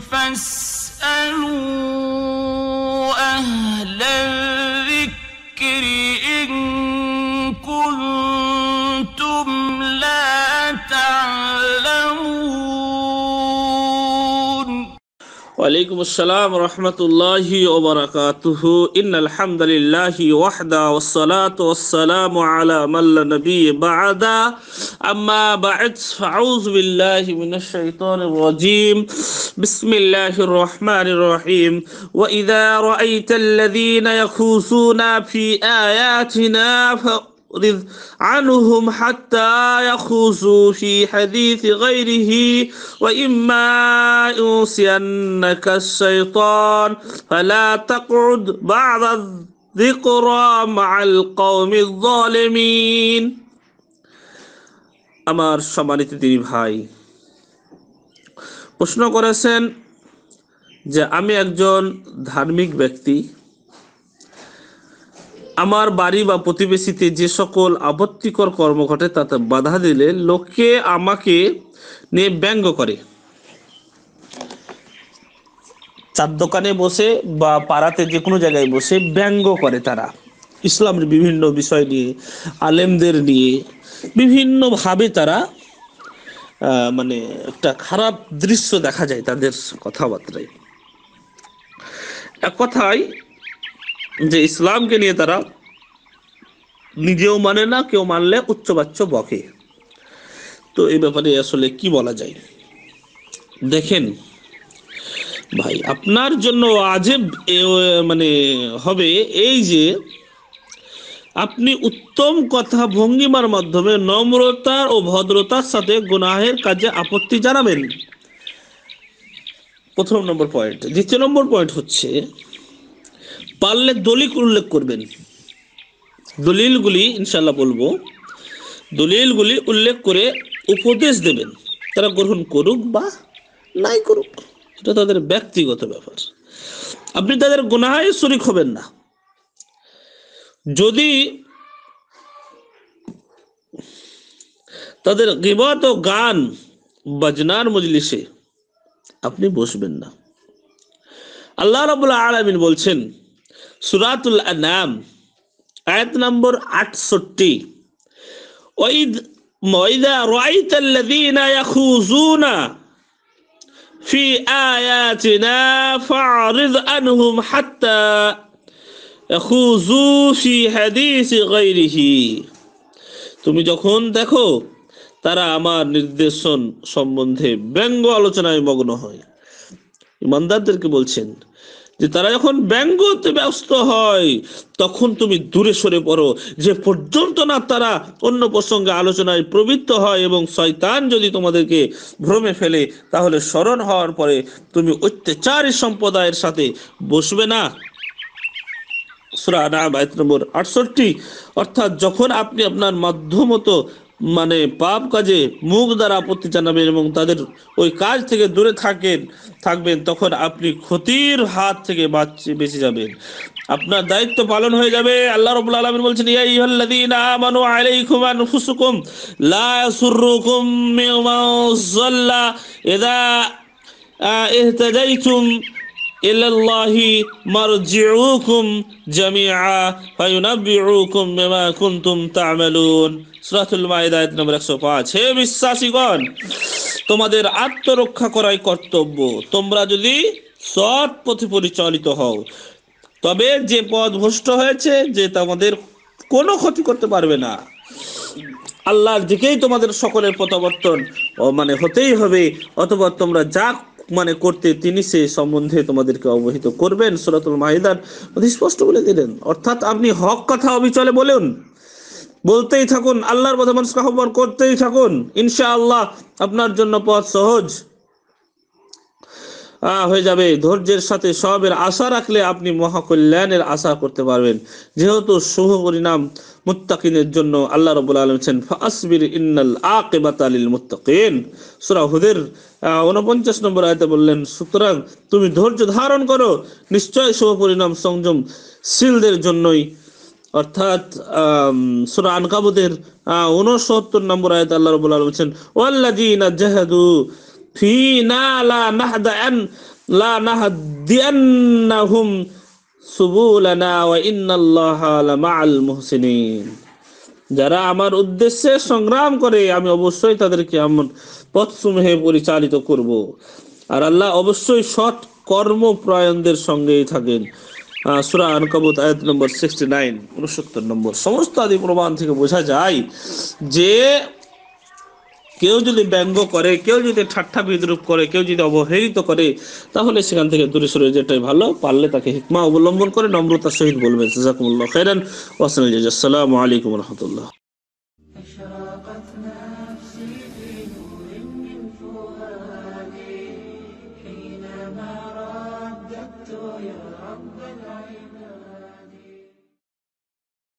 فاسألوا وعليكم السلام ورحمة الله وبركاته إن الحمد لله وحده والصلاة والسلام على من نبي بعدا أما بعد فأعوذ بالله من الشيطان الرجيم بسم الله الرحمن الرحيم وإذا رأيت الذين يخوصون في آياتنا ف... واعرض عنهم حتى يخوضوا في حديث غيره وإما ينسينك الشيطان فلا تقعد بعد الذكرى مع القوم الظالمين আমার সম্মানিত দিদি ভাই প্রশ্ন করেছেন যে আমি একজন ধার্মিক ব্যক্তি আমার বাড়ি বা প্রতিবেশীতে যে সকল আপত্তিকর কর্ম ঘটে তাতে বাধা দিলে লোকে আমাকে নিয়ে ব্যঙ্গ করে চার দোকানে বসে বা পাড়াতে যে কোনো জায়গায় বসে ব্যঙ্গ করে তারা ইসলামের বিভিন্ন বিষয় নিয়ে আলেমদের নিয়ে বিভিন্নভাবে তারা মানে একটা খারাপ দৃশ্য দেখা যায় তাদের কথাবার্তায় এক কথায় যে ইসলামকে নিয়ে তারা নিজেও মানে না কেউ মানলে উচ্চবাচ্য বকে তো এই ব্যাপারে আসলে কি বলা যায় দেখেন ভাই আপনার জন্য আজেব মানে হবে এই যে আপনি উত্তম কথা ভঙ্গিমার মাধ্যমে নম্রতার ও ভদ্রতার সাথে গুনাহের কাজে আপত্তি জানাবেন প্রথম নম্বর পয়েন্ট দ্বিতীয় নম্বর পয়েন্ট হচ্ছে পারলে দলিল উল্লেখ করবেন দলিলগুলি ইনশাল্লাহ বলবো দলিলগুলি উল্লেখ করে উপদেশ দেবেন তারা গ্রহণ করুক বা নাই করুক এটা তাদের ব্যক্তিগত ব্যাপার আপনি তাদের গুনাহায় শরিক হবেন না যদি তাদের গিবত ও গান বাজনার মজলিসে আপনি বসবেন না আল্লাহ রাবুল্লাহ আলমিন বলছেন সুরাতুল আনাম আয়াত নম্বর আটষট্টি ওইদ ময়দা রাইত আল্লাযীনা ইয়াখুযুনা ফি আয়াতিনা ফা'রিদ আনহুম হাত্তা ইয়াখুযু ফি حديث গায়রিহি তুমি যখন দেখো তারা আমার নির্দেশন সম্বন্ধে ব্যঙ্গ আলোচনায় মগ্ন হয় ইমানদারদেরকে বলছেন যে তারা যখন ব্যঙ্গতে ব্যস্ত হয় তখন তুমি দূরে সরে পড়ো যে পর্যন্ত না তারা অন্য প্রসঙ্গে আলোচনায় প্রবৃত্ত হয় এবং শয়তান যদি তোমাদেরকে ভ্রমে ফেলে তাহলে স্মরণ হওয়ার পরে তুমি অত্যাচারী সম্প্রদায়ের সাথে বসবে না সুরা নাম আয়ত নম্বর আটষট্টি অর্থাৎ যখন আপনি আপনার মাধ্যমত মানে পাপ কাজে মুখ দ্বারা আপত্তি জানাবেন এবং তাদের ওই কাজ থেকে দূরে থাকেন থাকবেন তখন আপনি ক্ষতির হাত থেকে বেঁচে যাবেন আপনার দায়িত্ব পালন হয়ে যাবে আল্লাহ রাব্বুল আলামিন বলছেন ইয়া আইয়ুহাল্লাযীনা আমানু আলাইকুম আনফুসুকুম লা ইয়াসুররুকুম মিমান যাল্লা ইযা ইহতাদাইতুম ইলাল্লাহি মারজিউকুম জামিআ ফায়ুনাব্বিউকুম বিমা কুনতুম তা'মালুন সুরাতুল মায়েদায়ত একশো পাঁচ হে বিশ্বাসীগণ তোমাদের আত্মরক্ষা করাই কর্তব্য তোমরা যদি সৎ পথে পরিচালিত হও তবে যে পদ ভ্রষ্ট হয়েছে যে তোমাদের কোনো ক্ষতি করতে পারবে না আল্লাহর দিকেই তোমাদের সকলের প্রত্যাবর্তন মানে হতেই হবে অথবা তোমরা যা মানে করতে তিনি সে সম্বন্ধে তোমাদেরকে অবহিত করবেন সুরাতুল মাহিদার স্পষ্ট বলে দিলেন অর্থাৎ আপনি হক কথা অবিচলে বলুন বলতেই থাকুন আল্লাহর পথে মানুষকে আহ্বান করতেই থাকুন ইনশা আল্লাহ আপনার জন্য পথ সহজ হয়ে যাবে ধৈর্যের সাথে সবের আশা রাখলে আপনি মহাকল্যাণের আশা করতে পারবেন যেহেতু শুভ পরিণাম মুত্তাকিনের জন্য আল্লাহ রবুল আলমছেন ফাসবির ইন্নাল আকেবাত আলিল মুত্তাকিন সুরা হুদের উনপঞ্চাশ নম্বর আয়তে বললেন সুতরাং তুমি ধৈর্য ধারণ করো নিশ্চয় শুভ পরিণাম সংযম শিলদের জন্যই অর্থাৎ সুরা আনকাবুদের উনসত্তর নম্বর আয়ত আল্লাহ রবুল আলম বলছেন ওয়াল্লাদিনা জাহাদু ফিনা লা নাহদা আন লা নাহদিয়ান্নাহুম সুবুলানা ওয়া ইন্নাল্লাহা লামাআল মুহসিনিন যারা আমার উদ্দেশ্যে সংগ্রাম করে আমি অবশ্যই তাদেরকে আমার পথসমূহে পরিচালিত করব আর আল্লাহ অবশ্যই সৎ কর্মপ্রায়ণদের সঙ্গেই থাকেন সুরা আনকাবুত আয়াত নম্বর সিক্সটি নাইন উনসত্তর নম্বর সমস্ত আদি প্রমাণ থেকে বোঝা যায় যে কেউ যদি ব্যঙ্গ করে কেউ যদি ঠাট্টা বিদ্রুপ করে কেউ যদি অবহেলিত করে তাহলে সেখান থেকে দূরে সরে যেটাই ভালো পারলে তাকে হিকমা অবলম্বন করে নম্রতার সহিত বলবেন জাজাকুমুল্লাহ খেরান ওয়াসাল আসসালামু আলাইকুম রহমতুল্লাহ حين ما يا رب العين